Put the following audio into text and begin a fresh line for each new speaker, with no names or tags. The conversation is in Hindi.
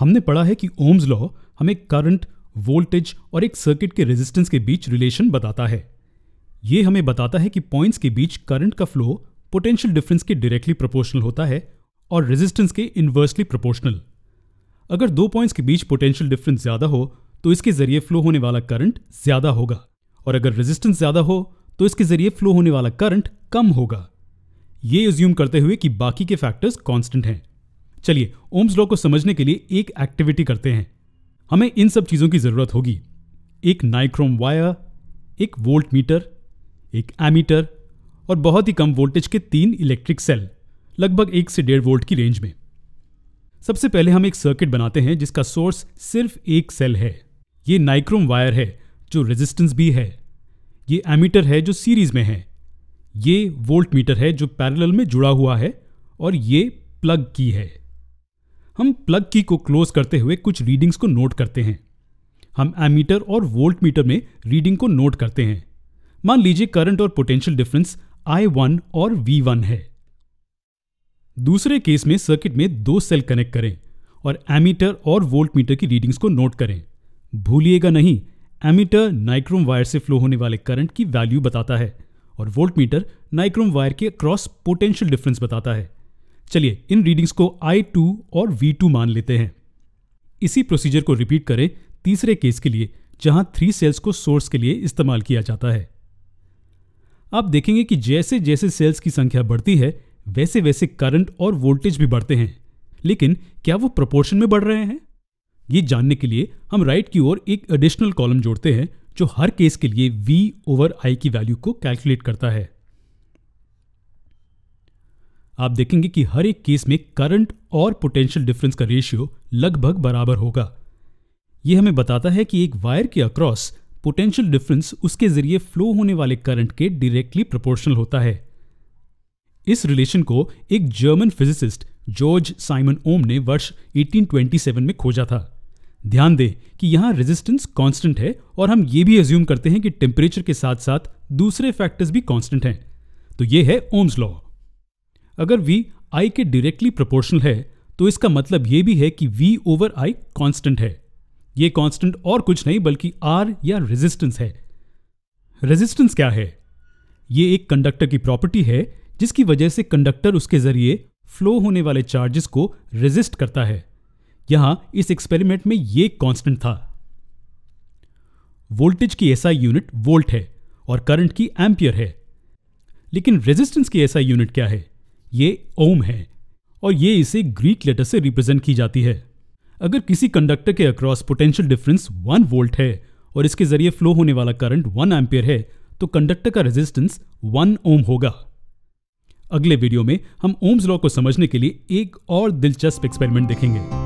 हमने पढ़ा है कि ओम्स लॉ हमें करंट वोल्टेज और एक सर्किट के रेजिस्टेंस के बीच रिलेशन बताता है ये हमें बताता है कि पॉइंट्स के बीच करंट का फ्लो पोटेंशियल डिफरेंस के डायरेक्टली प्रोपोर्शनल होता है और रेजिस्टेंस के इन्वर्सली प्रोपोर्शनल अगर दो पॉइंट्स के बीच पोटेंशियल डिफरेंस ज्यादा हो तो इसके जरिए फ्लो होने वाला करंट ज्यादा होगा और अगर रेजिस्टेंस ज्यादा हो तो इसके जरिए फ्लो होने वाला करंट कम होगा ये एज्यूम करते हुए कि बाकी के फैक्टर्स कॉन्स्टेंट हैं चलिए ओम्स लॉ को समझने के लिए एक एक्टिविटी करते हैं हमें इन सब चीज़ों की ज़रूरत होगी एक नाइक्रोम वायर एक वोल्ट मीटर एक एमीटर और बहुत ही कम वोल्टेज के तीन इलेक्ट्रिक सेल लगभग एक से डेढ़ वोल्ट की रेंज में सबसे पहले हम एक सर्किट बनाते हैं जिसका सोर्स सिर्फ एक सेल है ये नाइक्रोम वायर है जो रेजिस्टेंस भी है ये एमीटर है जो सीरीज में है ये वोल्ट मीटर है जो पैरेलल में जुड़ा हुआ है और ये प्लग की है हम प्लग की को क्लोज करते हुए कुछ रीडिंग्स को नोट करते हैं हम एमीटर और वोल्ट मीटर में रीडिंग को नोट करते हैं मान लीजिए करंट और पोटेंशियल डिफरेंस आई वन और वी वन है दूसरे केस में सर्किट में दो सेल कनेक्ट करें और एमीटर और वोल्ट मीटर की रीडिंग्स को नोट करें भूलिएगा नहीं एमीटर नाइक्रोम वायर से फ्लो होने वाले करंट की वैल्यू बताता है और वोल्ट मीटर नाइक्रोम वायर के क्रॉस पोटेंशियल डिफरेंस बताता है चलिए इन रीडिंग्स को आई टू और वी टू मान लेते हैं इसी प्रोसीजर को रिपीट करें तीसरे केस के लिए जहां थ्री सेल्स को सोर्स के लिए इस्तेमाल किया जाता है आप देखेंगे कि जैसे जैसे सेल्स की संख्या बढ़ती है वैसे वैसे करंट और वोल्टेज भी बढ़ते हैं लेकिन क्या वो प्रोपोर्शन में बढ़ रहे हैं ये जानने के लिए हम राइट की ओर एक एडिशनल कॉलम जोड़ते हैं जो हर केस के लिए वी ओवर आई की वैल्यू को कैलकुलेट करता है आप देखेंगे कि हर एक केस में करंट और पोटेंशियल डिफरेंस का रेशियो लगभग बराबर होगा यह हमें बताता है कि एक वायर के अक्रॉस पोटेंशियल डिफरेंस उसके जरिए फ्लो होने वाले करंट के डायरेक्टली प्रोपोर्शनल होता है इस रिलेशन को एक German physicist George Simon Ohm ने वर्ष 1827 में खोजा था ध्यान दें कि यहां रेजिस्टेंस कांस्टेंट है और हम ये भी एज्यूम करते हैं कि टेम्परेचर के साथ साथ दूसरे फैक्टर्स भी कांस्टेंट हैं तो ये है ओम्स लॉ अगर वी आई के डायरेक्टली प्रोपोर्शनल है तो इसका मतलब ये भी है कि वी ओवर आई कांस्टेंट है ये कांस्टेंट और कुछ नहीं बल्कि आर या रेजिस्टेंस है रेजिस्टेंस क्या है ये एक कंडक्टर की प्रॉपर्टी है जिसकी वजह से कंडक्टर उसके जरिए फ्लो होने वाले चार्जेस को रेजिस्ट करता है यहां इस एक्सपेरिमेंट में ये कांस्टेंट था वोल्टेज की ऐसा यूनिट वोल्ट है और करंट की एम्पियर है लेकिन रेजिस्टेंस की ऐसा यूनिट क्या है ये ओम है और ये इसे ग्रीक लेटर से रिप्रेजेंट की जाती है अगर किसी कंडक्टर के across potential difference one volt है और इसके जरिए फ्लो होने वाला करंट वन एम्पियर है तो कंडक्टर का रेजिस्टेंस वन ओम होगा अगले वीडियो में हम ओम्स लॉ को समझने के लिए एक और दिलचस्प एक्सपेरिमेंट देखेंगे